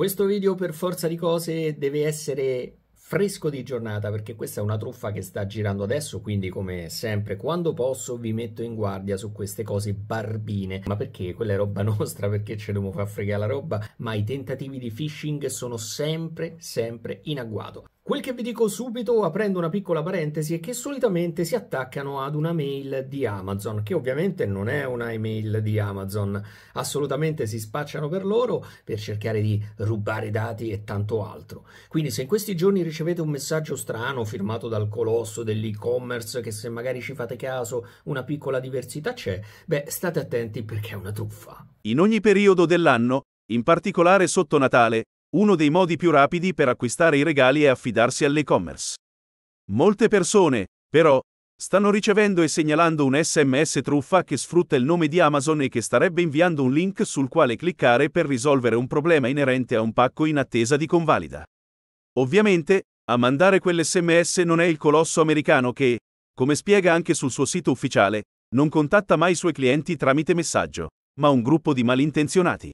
Questo video per forza di cose deve essere fresco di giornata perché questa è una truffa che sta girando adesso quindi come sempre quando posso vi metto in guardia su queste cose barbine ma perché quella è roba nostra perché ce dobbiamo far fregare la roba ma i tentativi di phishing sono sempre sempre in agguato Quel che vi dico subito, aprendo una piccola parentesi, è che solitamente si attaccano ad una mail di Amazon, che ovviamente non è una email di Amazon, assolutamente si spacciano per loro per cercare di rubare dati e tanto altro. Quindi se in questi giorni ricevete un messaggio strano firmato dal colosso dell'e-commerce, che se magari ci fate caso una piccola diversità c'è, beh, state attenti perché è una truffa. In ogni periodo dell'anno, in particolare sotto Natale, uno dei modi più rapidi per acquistare i regali è affidarsi all'e-commerce. Molte persone, però, stanno ricevendo e segnalando un sms truffa che sfrutta il nome di Amazon e che starebbe inviando un link sul quale cliccare per risolvere un problema inerente a un pacco in attesa di convalida. Ovviamente, a mandare quell'sms non è il colosso americano che, come spiega anche sul suo sito ufficiale, non contatta mai i suoi clienti tramite messaggio, ma un gruppo di malintenzionati.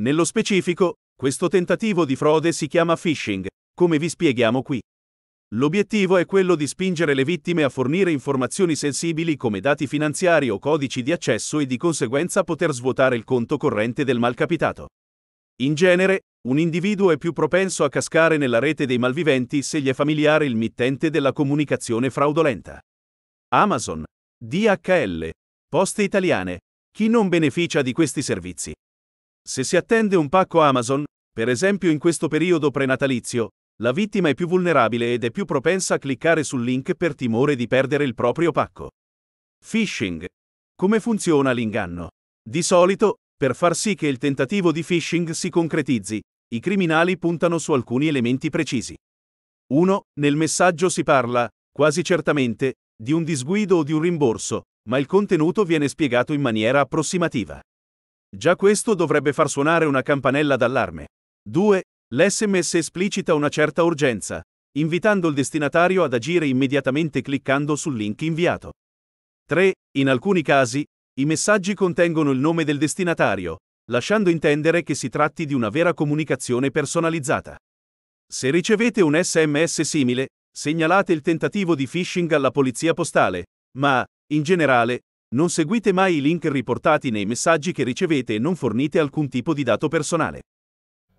Nello specifico, questo tentativo di frode si chiama phishing, come vi spieghiamo qui. L'obiettivo è quello di spingere le vittime a fornire informazioni sensibili come dati finanziari o codici di accesso e di conseguenza poter svuotare il conto corrente del malcapitato. In genere, un individuo è più propenso a cascare nella rete dei malviventi se gli è familiare il mittente della comunicazione fraudolenta. Amazon, DHL, Poste Italiane. Chi non beneficia di questi servizi? Se si attende un pacco Amazon, per esempio in questo periodo prenatalizio, la vittima è più vulnerabile ed è più propensa a cliccare sul link per timore di perdere il proprio pacco. Phishing. Come funziona l'inganno? Di solito, per far sì che il tentativo di phishing si concretizzi, i criminali puntano su alcuni elementi precisi. 1. Nel messaggio si parla, quasi certamente, di un disguido o di un rimborso, ma il contenuto viene spiegato in maniera approssimativa. Già questo dovrebbe far suonare una campanella d'allarme. 2. L'SMS esplicita una certa urgenza, invitando il destinatario ad agire immediatamente cliccando sul link inviato. 3. In alcuni casi, i messaggi contengono il nome del destinatario, lasciando intendere che si tratti di una vera comunicazione personalizzata. Se ricevete un SMS simile, segnalate il tentativo di phishing alla polizia postale, ma, in generale, non seguite mai i link riportati nei messaggi che ricevete e non fornite alcun tipo di dato personale.